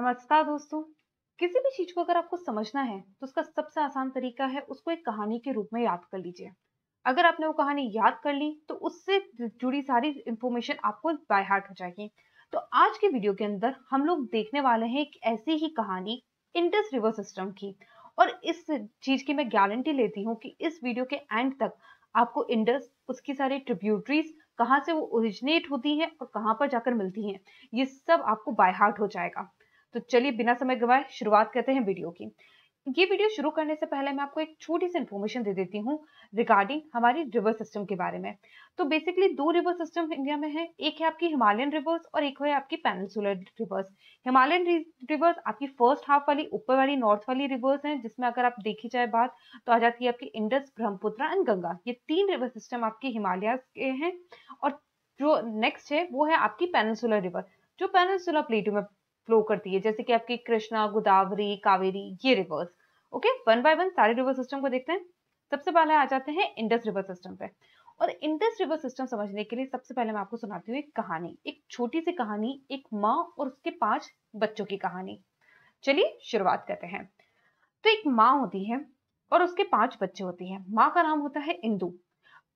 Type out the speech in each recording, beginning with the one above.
नमस्कार दोस्तों किसी भी चीज को अगर आपको समझना है तो उसका सबसे आसान तरीका है उसको एक कहानी के रूप में याद कर लीजिए अगर आपने वो कहानी याद कर ली तो उससे जुड़ी सारी इन्फॉर्मेशन आपको बाय हार्ट हो जाएगी तो आज के वीडियो के अंदर हम लोग देखने वाले हैं एक ऐसी ही कहानी इंडस रिवर सिस्टम की और इस चीज की मैं गारंटी लेती हूँ कि इस वीडियो के एंड तक आपको इंडस उसकी सारी ट्रिब्यूटरीज कहाँ से वो ओरिजिनेट होती हैं और कहाँ पर जाकर मिलती हैं ये सब आपको बाय हार्ट हो जाएगा तो चलिए बिना समय गवाए शुरुआत करते हैं वीडियो की ये वीडियो शुरू करने से पहले मैं आपको एक छोटी सी इन्फॉर्मेशन दे देती हूँ रिगार्डिंग हमारी रिवर सिस्टम के बारे में तो बेसिकली दो रिवर सिस्टम इंडिया में है एक है आपकी हिमालयन रिवर्स और एक है आपकी पेनिसुलर रिवर्स हिमालयन रिवर्स आपकी फर्स्ट हाफ वाली ऊपर वाली नॉर्थ वाली रिवर्स हैं जिसमें अगर आप देखी जाए बात तो आ जाती है आपकी इंडस ब्रह्मपुत्र एंड गंगा ये तीन रिवर सिस्टम आपकी हिमालय के हैं और जो नेक्स्ट है वो है आपकी पेनिसुलर रिवर जो पेनिसुलर प्लेटो में फ्लो करती है जैसे कि आपकी कृष्णा गोदावरी कावेरी ये rivers okay one by one सारे रिवर सिस्टम को देखते हैं सबसे पहले आ जाते हैं इंडस रिवर सिस्टम पे और इंडस रिवर सिस्टम समझने के लिए सबसे पहले मैं आपको सुनाती हूँ एक कहानी एक छोटी सी कहानी एक माँ और उसके पांच बच्चों की कहानी चलिए शुरुआत करते हैं तो एक माँ होती है और उसके पांच बच्चे होते हैं माँ का नाम होता है इंदू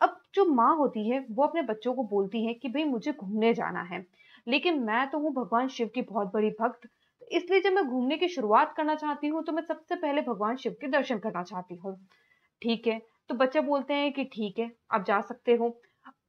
अब जो माँ होती है वो अपने बच्चों को बोलती है कि भाई मुझे घूमने जाना है लेकिन मैं तो हूँ भगवान शिव की बहुत बड़ी भक्त तो इसलिए जब मैं घूमने की शुरुआत करना चाहती हूँ तो मैं सबसे पहले भगवान शिव के दर्शन करना चाहती हूँ ठीक है तो बच्चे बोलते हैं कि ठीक है आप जा सकते हो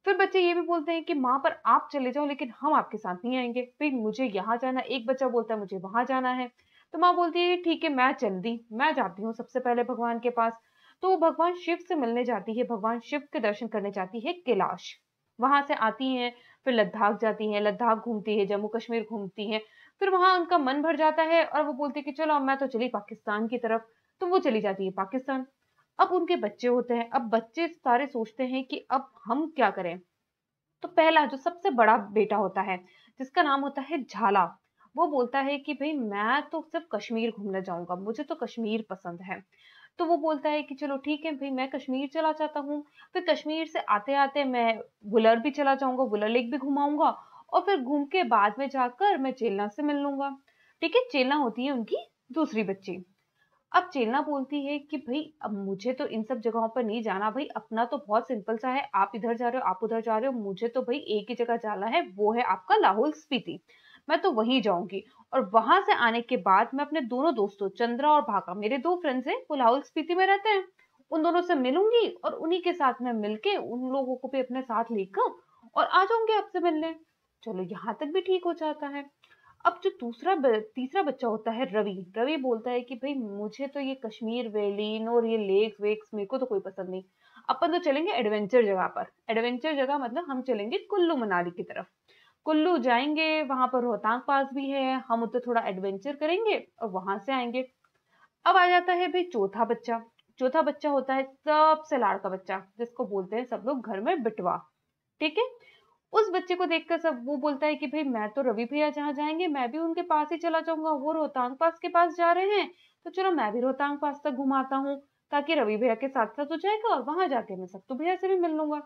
फिर बच्चे ये भी बोलते हैं कि माँ पर आप चले जाओ लेकिन हम आपके साथ नहीं आएंगे फिर मुझे यहाँ जाना एक बच्चा बोलता है मुझे वहां जाना है तो माँ बोलती है ठीक है मैं चल दी मैं जाती हूँ सबसे पहले भगवान के पास तो वो भगवान शिव से मिलने जाती है भगवान शिव के दर्शन करने जाती है कैलाश वहाँ से आती हैं फिर लद्दाख जाती हैं लद्दाख घूमती है जम्मू कश्मीर घूमती हैं फिर वहाँ उनका मन भर जाता है और वो बोलती है कि चलो मैं तो चली पाकिस्तान की तरफ तो वो चली जाती है पाकिस्तान अब उनके बच्चे होते हैं अब बच्चे सारे सोचते हैं कि अब हम क्या करें तो पहला जो सबसे बड़ा बेटा होता है जिसका नाम होता है झाला वो बोलता है कि भाई मैं तो सिर्फ कश्मीर घूमने जाऊंगा मुझे तो कश्मीर पसंद है तो वो बोलता है कि चलो ठीक है भाई मैं कश्मीर चला जाता हूँ फिर कश्मीर से आते आते मैं वुलर भी चला जाऊंगा वुलर लेक भी घुमाऊंगा और फिर घूम के बाद में जाकर मैं चेलना से मिल लूंगा ठीक है चेलना होती है उनकी दूसरी बच्ची अब चेलना बोलती है कि भाई अब मुझे तो इन सब जगहों पर नहीं जाना भाई अपना तो बहुत सिंपल सा है आप इधर जा रहे हो आप उधर जा रहे हो मुझे तो भाई एक ही जगह जाना है वो है आपका लाहौल स्पीति मैं तो वहीं जाऊंगी और वहां से आने के बाद मैं अपने दोनों दोस्तों चंद्रा और भाका मेरे दो फ्रेंड्स हैं वो लाहौल स्पीति में रहते हैं उन दोनों से मिलूंगी और उन्हीं के साथ मैं मिलके उन लोगों को भी अपने साथ लेकर और आ जाऊंगी आपसे मिलने चलो यहाँ तक भी ठीक हो जाता है अब जो दूसरा तीसरा बच्चा होता है रवि रवि बोलता है कि भाई मुझे तो ये कश्मीर वेलिन और ये लेक वेक्स मेरे को तो कोई पसंद नहीं अपन तो चलेंगे एडवेंचर जगह पर एडवेंचर जगह मतलब हम चलेंगे कुल्लू मनाली की तरफ कुल्लू जाएंगे वहां पर रोहतांग पास भी है हम उधर थोड़ा एडवेंचर करेंगे और वहां से आएंगे अब आ जाता है भाई चौथा बच्चा चौथा बच्चा होता है सबसे का बच्चा जिसको बोलते हैं सब लोग घर में बिटवा ठीक है उस बच्चे को देखकर सब वो बोलता है कि भाई मैं तो रवि भैया जहाँ जाएंगे मैं भी उनके पास ही चला जाऊंगा वो रोहतांग पास के पास जा रहे हैं तो चलो मैं भी रोहतांग पास तक घुमाता हूँ ताकि रवि भैया के साथ साथ हो जाएगा और वहां जाके मैं सत्तू भैया से भी मिल लूंगा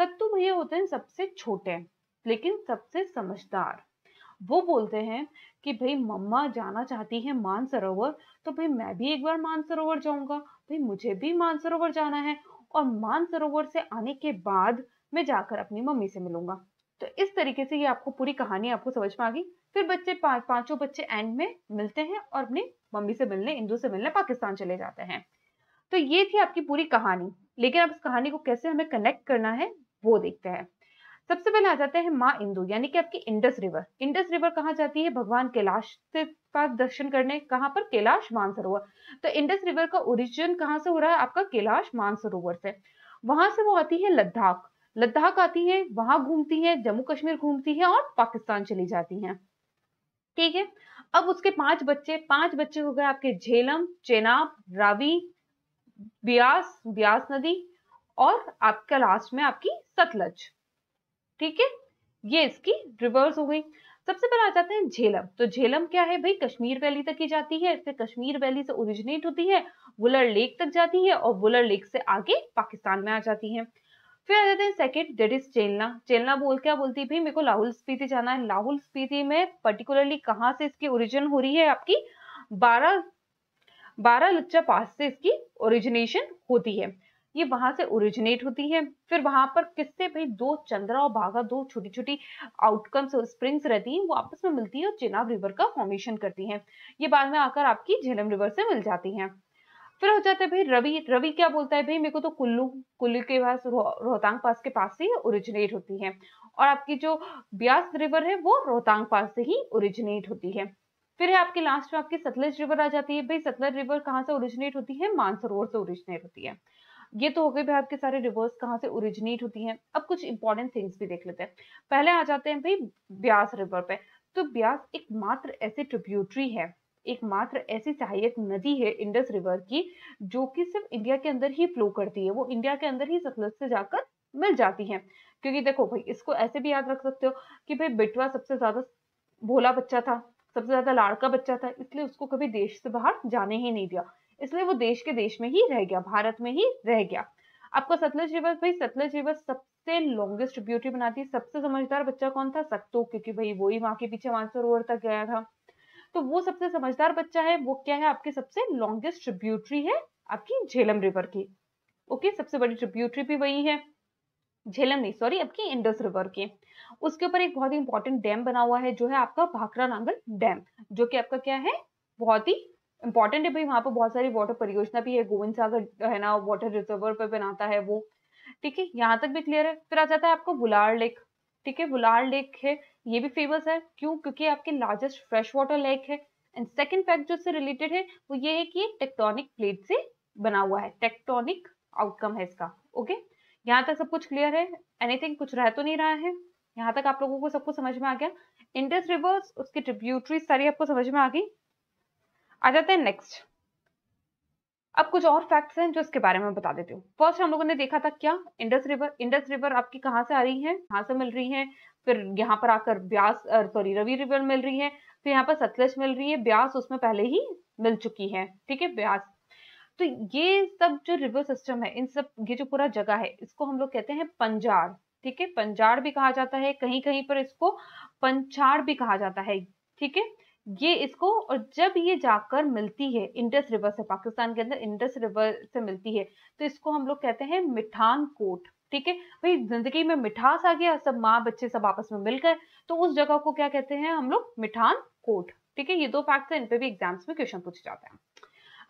सत्तू भैया होते हैं सबसे छोटे लेकिन सबसे समझदार वो बोलते हैं कि भाई मम्मा जाना चाहती है मानसरोवर तो भाई मैं भी एक बार मानसरोवर जाऊंगा भाई मुझे भी मानसरोवर जाना है और मानसरोवर से आने के बाद मैं जाकर अपनी मम्मी से मिलूंगा तो इस तरीके से ये आपको पूरी कहानी आपको समझ में आ गई फिर बच्चे पांच पांचों बच्चे एंड में मिलते हैं और अपनी मम्मी से मिलने इंदू से मिलने पाकिस्तान चले जाते हैं तो ये थी आपकी पूरी कहानी लेकिन अब इस कहानी को कैसे हमें कनेक्ट करना है वो देखते हैं सबसे पहले आ जाते हैं माँ इंदू यानी कि आपकी इंडस रिवर इंडस रिवर कहाँ जाती है भगवान कैलाश से पास दर्शन करने कहाँ पर कैलाश मानसरोवर तो इंडस रिवर का ओरिजिन कहाँ से हो रहा है आपका कैलाश मानसरोवर से वहां से वो आती है लद्दाख लद्दाख आती है वहां घूमती है जम्मू कश्मीर घूमती है और पाकिस्तान चली जाती है ठीक है अब उसके पांच बच्चे पांच बच्चे हो गए आपके झेलम चेनाब रावी ब्यास ब्यास नदी और आपका लास्ट में आपकी सतलज ठीक है ये इसकी रिवर्स हो गई सबसे पहले आ जाते हैं झेलम तो झेलम क्या है भाई कश्मीर वैली तक ही जाती है फिर कश्मीर वैली से ओरिजिनेट होती है वुलर लेक तक जाती है और वुलर लेक से आगे पाकिस्तान में आ जाती है फिर आ जाते हैं सेकेंड डेट इज चेलना चेलना बोल क्या बोलती है भाई मेरे को लाहौल स्पीति जाना है लाहौल स्पीति में पर्टिकुलरली कहाँ से इसकी ओरिजिन हो रही है आपकी बारह बारह लच्चा पास से इसकी ओरिजिनेशन होती है ये वहां से ओरिजिनेट होती है फिर वहां पर किससे भाई दो चंद्रा और भागा दो छोटी छोटी आउटकम्स और स्प्रिंग्स रहती हैं वो आपस में मिलती है और चेनाब रिवर का फॉर्मेशन करती हैं ये बाद में आकर आपकी झेलम रिवर से मिल जाती हैं फिर हो जाता है भाई रवि रवि क्या बोलता है भाई मेरे को तो कुल्लू कुल्लू के पास रोहतांग पास के पास से ओरिजिनेट होती है और आपकी जो ब्यास रिवर है वो रोहतांग पास से ही ओरिजिनेट होती है फिर है आपके लास्ट में आपकी सतलज रिवर आ जाती है भाई सतलज रिवर कहाँ से ओरिजिनेट होती है मानसरोवर से ओरिजिनेट होती है ये तो हो गए भाई आपके सारे रिवर्स कहाँ से ओरिजिनेट होती हैं अब कुछ इंपॉर्टेंट थिंग्स भी देख लेते हैं पहले आ जाते हैं भाई ब्यास रिवर पे तो ब्यास एक मात्र ऐसी ट्रिब्यूटरी है एक मात्र ऐसी सहायक नदी है इंडस रिवर की जो कि सिर्फ इंडिया के अंदर ही फ्लो करती है वो इंडिया के अंदर ही सतलज से जाकर मिल जाती है क्योंकि देखो भाई इसको ऐसे भी याद रख सकते हो कि भाई बिटवा सबसे ज्यादा भोला बच्चा था सबसे ज्यादा लाड़का बच्चा था इसलिए उसको कभी देश से बाहर जाने ही नहीं दिया इसलिए वो देश के देश में ही रह गया भारत में ही रह गया आपका सतलज रिवर भाई सतलज रिवर सबसे लॉन्गेस्ट ब्यूटी बनाती है सबसे समझदार बच्चा कौन था सत्तो क्योंकि भाई वो ही माँ के पीछे मानसरोवर तक गया था तो वो सबसे समझदार बच्चा है वो क्या है आपके सबसे लॉन्गेस्ट ट्रिब्यूटरी है आपकी झेलम रिवर की ओके सबसे बड़ी ट्रिब्यूटरी भी वही है झेलम नहीं सॉरी आपकी इंडस रिवर की उसके ऊपर एक बहुत ही इंपॉर्टेंट डैम बना हुआ है जो है आपका भाखरा नांगल डैम जो कि आपका क्या है बहुत ही इंपॉर्टेंट है भाई वहाँ पर बहुत सारी वाटर परियोजना भी है गोविंद सागर है ना वाटर रिजर्वर पर बनाता है वो ठीक है यहाँ तक भी क्लियर है फिर आ जाता है आपको बुलार लेक ठीक है बुलार लेक है ये भी फेमस है क्यों क्योंकि आपके लार्जेस्ट फ्रेश वाटर लेक है एंड सेकेंड फैक्ट जो इससे रिलेटेड है वो ये है कि ये टेक्टोनिक प्लेट से बना हुआ है टेक्टोनिक आउटकम है इसका ओके यहाँ तक सब कुछ क्लियर है एनीथिंग कुछ रह तो नहीं रहा है यहाँ तक आप लोगों को सबको समझ में आ गया इंडस रिवर्स उसकी ट्रिब्यूटरी सारी आपको समझ में आ गई आ जाते हैं नेक्स्ट अब कुछ और फैक्ट्स हैं जो इसके बारे में बता देती हूँ फर्स्ट हम लोगों ने देखा था क्या इंडस रिवर इंडस रिवर आपकी कहाँ से आ रही है कहाँ से मिल रही है फिर यहाँ पर आकर ब्यास सॉरी रवि रिवर मिल रही है फिर यहाँ पर सतलज मिल रही है ब्यास उसमें पहले ही मिल चुकी है ठीक है ब्यास तो ये सब जो रिवर सिस्टम है इन सब ये जो पूरा जगह है इसको हम लोग कहते हैं पंजार ठीक है पंजार भी कहा जाता है कहीं कहीं पर इसको पंचाड़ भी कहा जाता है ठीक है ये इसको और जब ये जाकर मिलती है इंडस रिवर से पाकिस्तान के अंदर इंडस रिवर से मिलती है तो इसको हम लोग कहते हैं मिठान कोट ठीक है भाई जिंदगी में मिठास आ गया सब माँ बच्चे सब आपस में मिल गए तो उस जगह को क्या कहते हैं हम लोग मिठान कोट ठीक है ये दो फैक्ट है इन पे भी एग्जाम्स में क्वेश्चन पूछे जाते हैं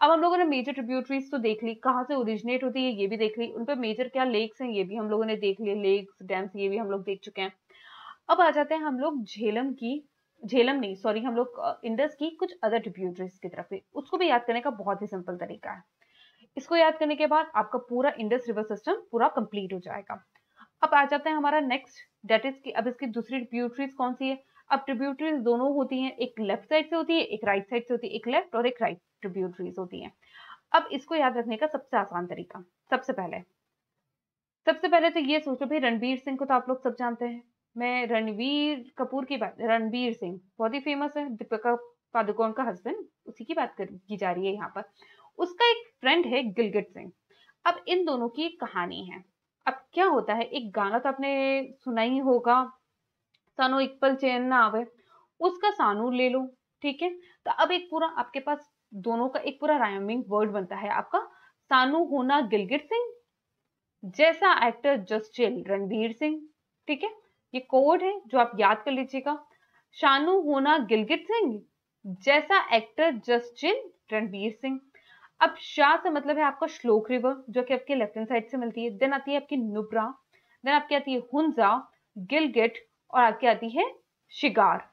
अब हम लोगों ने मेजर ट्रिब्यूटरीज तो देख ली कहाँ से ओरिजिनेट होती है ये भी देख ली उन पर मेजर क्या लेक्स हैं ये भी हम लोगों ने देख लिया लेक्स डैम्स ये भी हम लोग देख चुके हैं अब आ जाते हैं हम लोग झेलम की झेलम नहीं सॉरी हम लोग इंडस की कुछ अदर ट्रिब्यूटरीज की तरफ उसको भी याद करने का बहुत ही सिंपल तरीका है इसको याद करने के बाद आपका पूरा इंडस रिवर सिस्टम पूरा कंप्लीट हो जाएगा अब आ जाते हैं हमारा नेक्स्ट डेट इज की अब इसकी दूसरी ट्रिब्यूटरीज कौन सी है अब ट्रिब्यूटरीज दोनों होती हैं एक लेफ्ट साइड से होती है एक राइट साइड से होती है एक लेफ्ट और एक राइट ट्रिब्यूटरीज होती है अब इसको याद रखने का सबसे आसान तरीका सबसे पहले सबसे पहले तो ये सोचो भाई रणबीर सिंह को तो आप लोग सब जानते हैं मैं रणवीर कपूर की बात रणवीर सिंह बहुत ही फेमस है दीपिका पादुकोण का हस्बैंड उसी की बात कर, की जा रही है यहाँ पर उसका एक फ्रेंड है गिलगिट सिंह अब इन दोनों की एक कहानी है अब क्या होता है एक गाना तो आपने सुना ही होगा सानो एक पल चैन ना आवे उसका सानू ले लो ठीक है तो अब एक पूरा आपके पास दोनों का एक पूरा रायमिंग वर्ड बनता है आपका सानू होना गिलगिट सिंह जैसा एक्टर जसचिल रणवीर सिंह ठीक है ये कोड है जो आप याद कर लीजिएगा शानू होना गिलगित सिंह जैसा एक्टर जस्टिन रणबीर सिंह अब शाह से मतलब है आपका श्लोक रिवर जो कि आपके लेफ्ट हैंड साइड से मिलती है देन आती है आपकी नुब्रा देन आपकी आती है हुंजा गिलगिट और आपकी आती है शिगार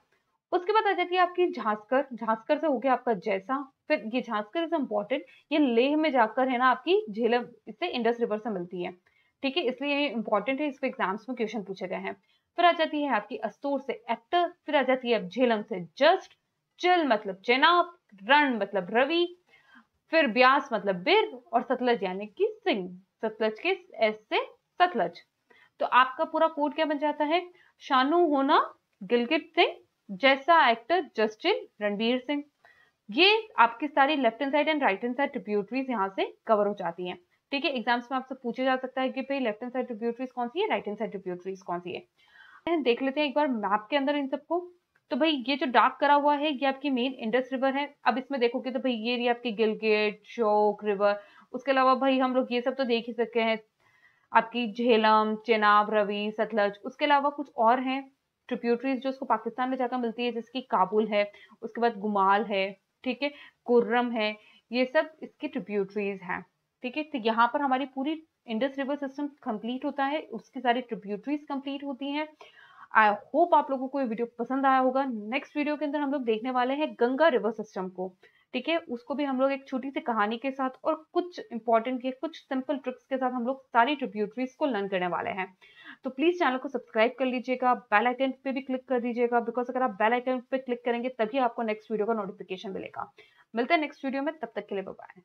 उसके बाद आ जाती है आपकी झांसकर झांसकर से हो गया आपका जैसा फिर ये झांसकर इज इम्पोर्टेंट ये लेह में जाकर है ना आपकी झेलम इससे इंडस रिवर से मिलती है ठीक है इसलिए ये इंपॉर्टेंट है इसको एग्जाम्स में क्वेश्चन पूछे गए हैं फिर आ जाती है आपकी अस्तोर से एक्टर फिर आ जाती है झेलम से जस्ट चिल मतलब चेनाब रण मतलब रवि फिर ब्यास मतलब बिर और सतलज यानी कि सिंह सतलज के एस से सतलज तो आपका पूरा कोड क्या बन जाता है शानू होना गिलगित सिंह जैसा एक्टर जस्टिन रणबीर सिंह ये आपकी सारी left hand side and right hand side tributaries यहाँ से कवर हो जाती हैं ठीक है एग्जाम्स में आपसे पूछा जा सकता है कि भाई लेफ्ट हैंड साइड ट्रिब्यूटरीज कौन सी है राइट हैंड साइड ट्रिब्यूटरीज कौन सी है देख लेते हैं एक बार मैप के अंदर इन सबको तो भाई ये जो डार्क करा हुआ है ये आपकी मेन इंडस रिवर है अब इसमें देखोगे तो भाई ये रही आपकी गिलगेट चौक रिवर उसके अलावा भाई हम लोग ये सब तो देख ही सके हैं आपकी झेलम चेनाब रवि सतलज उसके अलावा कुछ और हैं ट्रिप्यूटरीज जो उसको पाकिस्तान में जाकर मिलती है जिसकी काबुल है उसके बाद गुमाल है ठीक है कुर्रम है ये सब इसकी ट्रिप्यूटरीज हैं ठीक है तो यहाँ पर हमारी पूरी इंडस रिवर सिस्टम कंप्लीट होता है उसकी सारी ट्रिब्यूटरीज कंप्लीट होती हैं आई होप आप लोगों को ये वीडियो पसंद आया होगा नेक्स्ट वीडियो के अंदर हम लोग देखने वाले हैं गंगा रिवर सिस्टम को ठीक है उसको भी हम लोग एक छोटी सी कहानी के साथ और कुछ इंपॉर्टेंट के कुछ सिंपल ट्रिक्स के साथ हम लोग सारी ट्रिब्यूटरीज को लर्न करने वाले हैं तो प्लीज चैनल को सब्सक्राइब कर लीजिएगा बेल आइकन पे भी क्लिक कर दीजिएगा बिकॉज अगर आप बेल आइकन पे क्लिक करेंगे तभी आपको नेक्स्ट वीडियो का नोटिफिकेशन मिलेगा मिलते हैं नेक्स्ट वीडियो में तब तक के लिए बाय